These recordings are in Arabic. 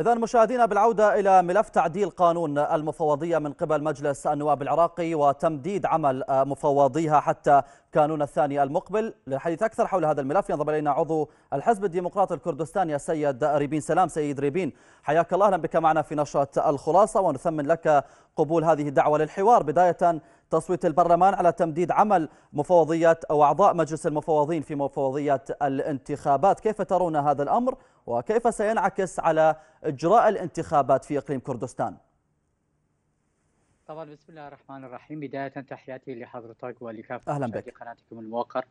إذا مشاهدينا بالعودة إلى ملف تعديل قانون المفوضية من قبل مجلس النواب العراقي وتمديد عمل مفوضيها حتى كانون الثاني المقبل للحديث أكثر حول هذا الملف ينضم إلينا عضو الحزب الديمقراطي الكردستاني السيد ريبين سلام سيد ريبين حياك الله أهلا بك معنا في نشرة الخلاصة ونثمن لك قبول هذه الدعوة للحوار بداية تصويت البرلمان على تمديد عمل مفوضية أو أعضاء مجلس المفوضين في مفوضية الانتخابات كيف ترون هذا الأمر وكيف سينعكس على إجراء الانتخابات في إقليم كردستان؟ طبعا بسم الله الرحمن الرحيم بداية تحياتي لحضرتك ولكافة أهلا بك قناتكم الموقر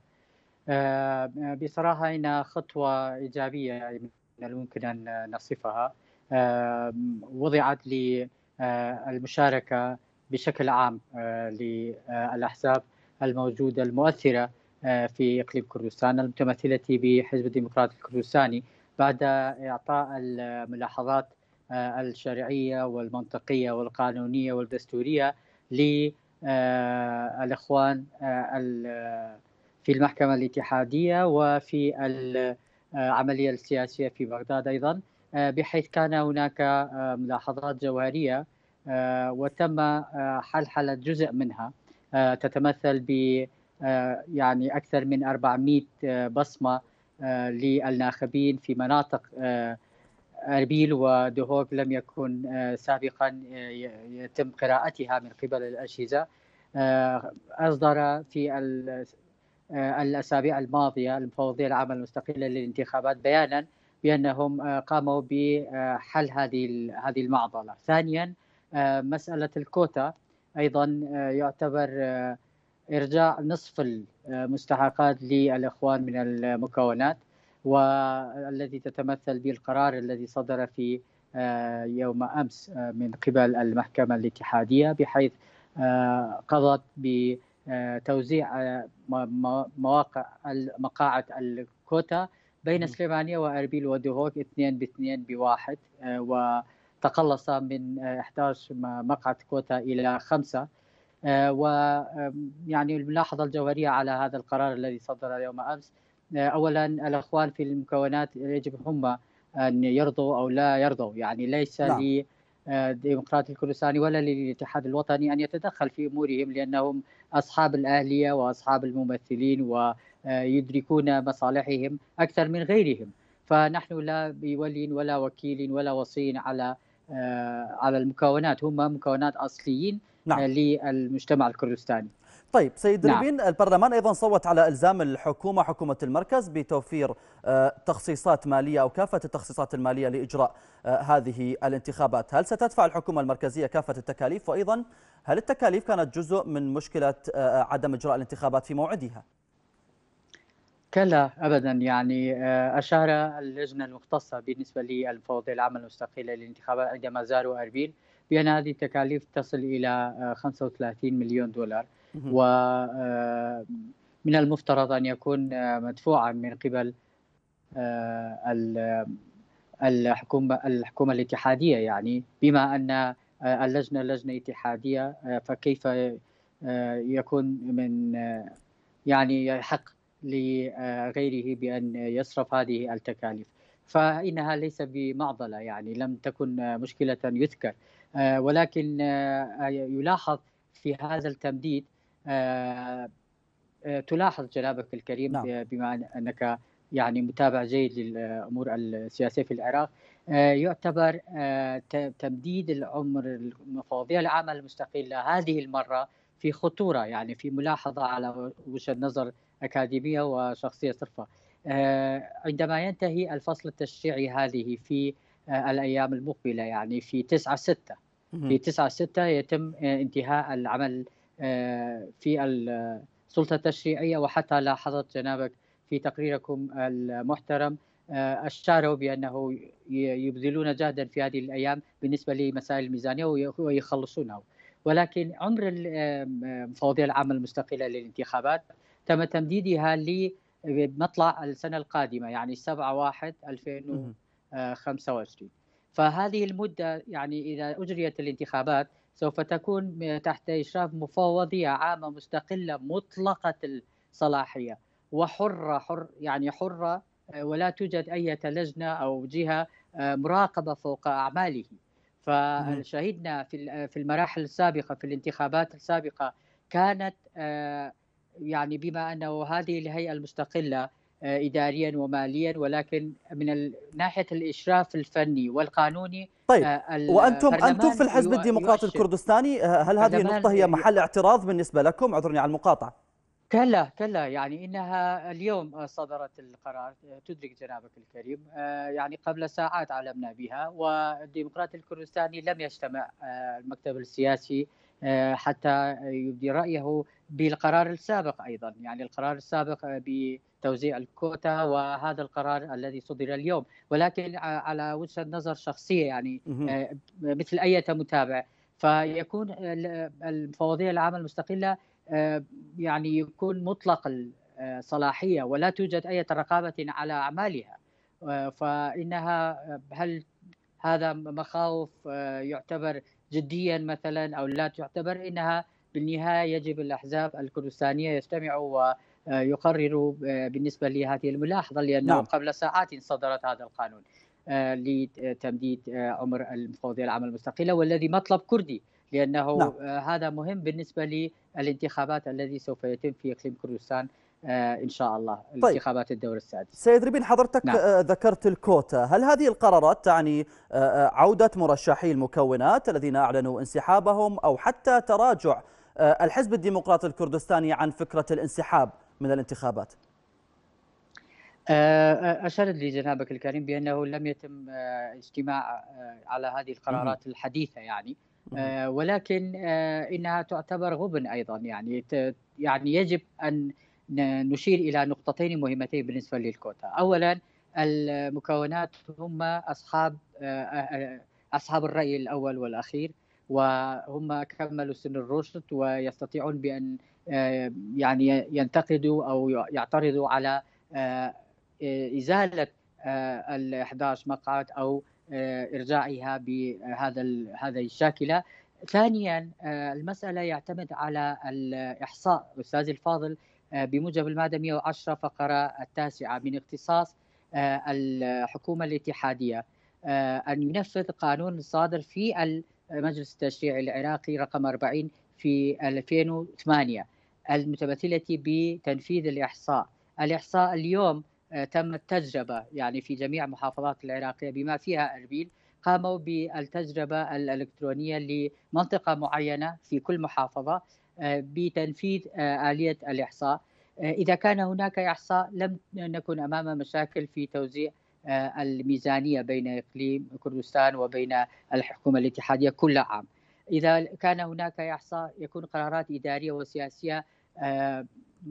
آه، بصراحة هنا خطوة إيجابية من الممكن أن نصفها آه، وضعت للمشاركة بشكل عام آه، للأحزاب الموجودة المؤثرة في إقليم كردستان المتمثلة بحزب الديمقراطي الكردستاني بعد اعطاء الملاحظات آه، الشرعيه والمنطقيه والقانونيه والدستوريه للاخوان آه، آه، في المحكمه الاتحاديه وفي العمليه السياسيه في بغداد ايضا بحيث كان هناك ملاحظات جوهريه وتم حلحله جزء منها تتمثل ب يعني اكثر من 400 بصمه آه، للناخبين في مناطق آه، اربيل ودهوك لم يكن آه، سابقا يتم قراءتها من قبل الاجهزه اصدر في الاسابيع الماضيه المفوضيه العامه المستقله للانتخابات بيانا بانهم قاموا بحل هذه هذه المعضله. ثانيا مساله الكوتا ايضا يعتبر ارجاع نصف المستحقات للاخوان من المكونات والذي تتمثل بالقرار الذي صدر في آه، يوم امس آه، من قبل المحكمه الاتحاديه بحيث آه، قضت بتوزيع مواقع مقاعد الكوتا بين سليمانيه واربيل ودهوك اثنين باثنين بواحد وتقلص من 11 مقعد كوتا الى خمسه آه، ويعني الملاحظه الجوهريه على هذا القرار الذي صدر يوم امس آه، اولا الاخوان في المكونات يجب هم ان يرضوا او لا يرضوا يعني ليس لا. نعم. لي آه، الديمقراطي الكردستاني ولا للاتحاد الوطني ان يتدخل في امورهم لانهم اصحاب الاهليه واصحاب الممثلين ويدركون مصالحهم اكثر من غيرهم فنحن لا بولي ولا وكيل ولا وصي على على المكونات هم مكونات اصليين نعم. للمجتمع الكردستاني طيب سيد نعم. ريبين البرلمان أيضا صوت على إلزام الحكومة حكومة المركز بتوفير آه، تخصيصات مالية أو كافة التخصيصات المالية لإجراء آه، هذه الانتخابات هل ستدفع الحكومة المركزية كافة التكاليف وأيضا هل التكاليف كانت جزء من مشكلة آه، عدم إجراء الانتخابات في موعدها؟ كلا ابدا يعني اشار اللجنه المختصه بالنسبه للمفوضيه العامه المستقله للانتخابات عندما زاروا اربيل بأن هذه التكاليف تصل إلى 35 آه، مليون دولار ومن آه، المفترض أن يكون آه، مدفوعا من قبل الحكومة الحكومة الاتحادية يعني بما أن اللجنة لجنة اتحادية فكيف يكون من يعني حق لغيره بأن يصرف هذه التكاليف فإنها ليس بمعضلة يعني لم تكن مشكلة يذكر آه، ولكن آه، يلاحظ في هذا التمديد آه، تلاحظ جنابك الكريم نعم. بما أنك يعني متابع جيد للأمور السياسية في العراق يعتبر تمديد العمر المفوضية العامة المستقلة هذه المرة في خطورة يعني في ملاحظة على وجهة نظر أكاديمية وشخصية صرفة آه، عندما ينتهي الفصل التشريعي هذه في آه، الايام المقبله يعني في 9 6 في 9 6 يتم آه، انتهاء العمل في السلطه التشريعيه وحتى لاحظت جنابك في تقريركم المحترم اشاروا بانه يبذلون جهدا في هذه الايام بالنسبه لمسائل الميزانيه ويخلصونه ولكن عمر المفوضيه العامه المستقله للانتخابات تم تمديدها ل بمطلع السنه القادمه يعني 7 1 2025 فهذه المده يعني اذا اجريت الانتخابات سوف تكون تحت اشراف مفوضيه عامه مستقله مطلقه الصلاحيه وحره حر يعني حره ولا توجد اي لجنه او جهه آه، مراقبه فوق اعماله فشهدنا في في المراحل السابقه في الانتخابات السابقه كانت آه، يعني بما انه هذه الهيئه المستقله آه، اداريا وماليا ولكن من ناحيه الاشراف الفني والقانوني طيب آه، وانتم انتم في الحزب الديمقراطي الكردستاني آه، هل هذه النقطه هي محل اعتراض بالنسبه لكم؟ اعذرني على المقاطعه. كلا كلا يعني انها اليوم آه، صدرت القرار آه، تدرك جنابك الكريم آه، يعني قبل ساعات علمنا بها والديمقراطي الكردستاني لم يجتمع المكتب السياسي حتى يبدي رايه بالقرار السابق ايضا يعني القرار السابق بتوزيع الكوتا وهذا القرار الذي صدر اليوم ولكن على وجهه نظر شخصيه يعني مثل اي متابع فيكون المفوضيه العامه المستقله آه، يعني يكون مطلق الصلاحيه ولا توجد اي رقابه على اعمالها آه، فانها هل هذا مخاوف آه، يعتبر جديا مثلا او لا تعتبر انها بالنهايه يجب الاحزاب الكردستانيه يجتمعوا ويقرروا بالنسبه لهذه الملاحظه لانه نعم. قبل ساعات صدرت هذا القانون لتمديد عمر المفوضيه العامه المستقله والذي مطلب كردي لانه نعم. آه، هذا مهم بالنسبه للانتخابات الذي سوف يتم في اقليم كردستان آه، ان شاء الله طيب. انتخابات الدور السادس سيد ربين حضرتك نعم. آه، ذكرت الكوتا هل هذه القرارات تعني عوده مرشحي المكونات الذين اعلنوا انسحابهم او حتى تراجع الحزب الديمقراطي الكردستاني عن فكره الانسحاب من الانتخابات اشار لجنابك الكريم بأنه لم يتم اجتماع على هذه القرارات الحديثة يعني آه، ولكن آه، انها تعتبر غبن ايضا يعني يعني يجب ان نشير الى نقطتين مهمتين بالنسبه للكوتا اولا المكونات هم اصحاب آه، اصحاب الراي الاول والاخير وهم كملوا سن الرشد ويستطيعون بان يعني ينتقدوا او يعترضوا على ازاله ال 11 مقعد او آه، ارجاعها بهذا هذه الشاكله ثانيا آه، المساله يعتمد على الاحصاء استاذي الفاضل آه، بموجب الماده 110 فقره التاسعه من اختصاص الحكومه الاتحاديه ان ينفذ قانون صادر في مجلس التشريعي العراقي رقم 40 في 2008 المتمثله بتنفيذ الاحصاء الاحصاء اليوم آه، تمت تجربه يعني في جميع محافظات العراقيه بما فيها اربيل قاموا بالتجربه الالكترونيه لمنطقه معينه في كل محافظه آه، بتنفيذ آه، اليه الاحصاء اذا كان هناك احصاء لم نكن امام مشاكل في توزيع الميزانيه بين اقليم كردستان وبين الحكومه الاتحاديه كل عام. اذا كان هناك احصاء يكون قرارات اداريه وسياسيه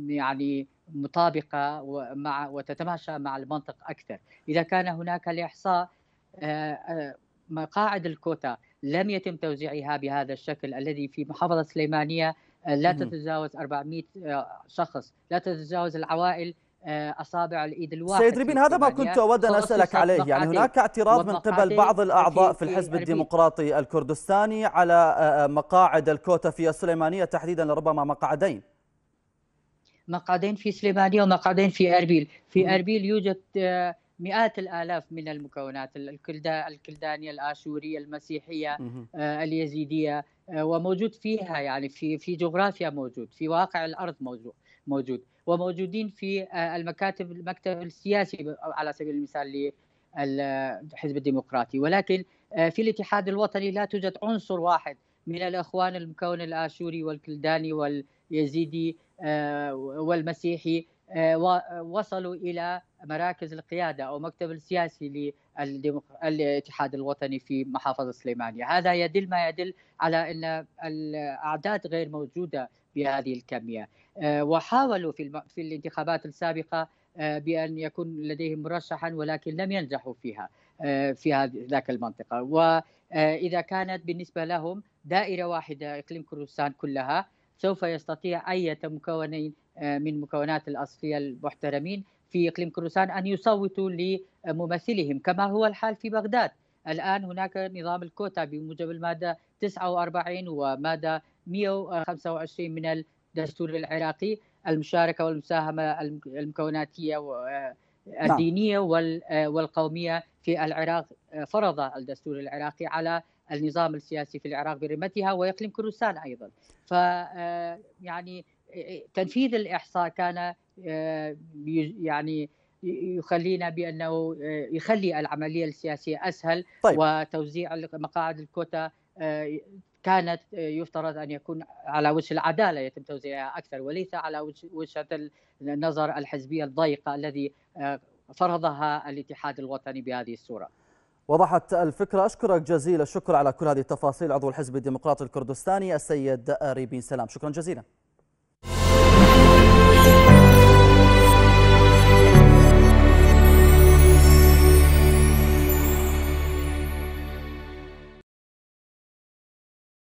يعني مطابقه ومع وتتماشى مع المنطق اكثر، اذا كان هناك الإحصاء آه، آه، مقاعد الكوتا لم يتم توزيعها بهذا الشكل الذي في محافظه سليمانيه آه، لا تتجاوز 400 شخص، لا تتجاوز العوائل اصابع الايد الواحد سيد ربين هذا ما كنت اود ان اسالك عليه يعني هناك اعتراض من قبل بعض الاعضاء في الحزب الديمقراطي الكردستاني على مقاعد الكوتا في السليمانيه تحديدا لربما مقعدين مقعدين في سليمانيه ومقعدين في اربيل، في اربيل يوجد آه، مئات الالاف من المكونات الكلدانيه الاشوريه المسيحيه آه، اليزيديه آه، وموجود فيها يعني في في جغرافيا موجود في واقع الارض موجود موجود وموجودين في المكاتب المكتب السياسي على سبيل المثال للحزب الديمقراطي ولكن في الاتحاد الوطني لا توجد عنصر واحد من الاخوان المكون الاشوري والكلداني واليزيدي آه، والمسيحي آه، وصلوا الى مراكز القياده او مكتب السياسي للاتحاد الوطني في محافظه سليمانيه، هذا يدل ما يدل على ان الاعداد غير موجوده بهذه الكميه، آه، وحاولوا في في الانتخابات السابقه بان يكون لديهم مرشحا ولكن لم ينجحوا فيها في ذاك المنطقه، واذا كانت بالنسبه لهم دائره واحده اقليم كردستان كلها سوف يستطيع أي مكونين آه، من مكونات الأصلية المحترمين في إقليم كردستان أن يصوتوا لممثلهم كما هو الحال في بغداد الآن هناك نظام الكوتا بموجب المادة 49 ومادة 125 من الدستور العراقي المشاركة والمساهمة المكوناتية آه، نعم. الدينية آه، والقومية في العراق فرض الدستور العراقي على النظام السياسي في العراق برمتها ويقلم كردستان ايضا ف آه، يعني آه، تنفيذ الاحصاء كان آه، يعني يخلينا بانه يخلي العمليه السياسيه اسهل طيب. وتوزيع مقاعد الكوتا كانت يفترض ان يكون على وجه العداله يتم توزيعها اكثر وليس على وجهه النظر الحزبيه الضيقه الذي فرضها الاتحاد الوطني بهذه الصوره. وضحت الفكرة أشكرك جزيل الشكر على كل هذه التفاصيل عضو الحزب الديمقراطي الكردستاني السيد ريبين بن سلام شكرا جزيلا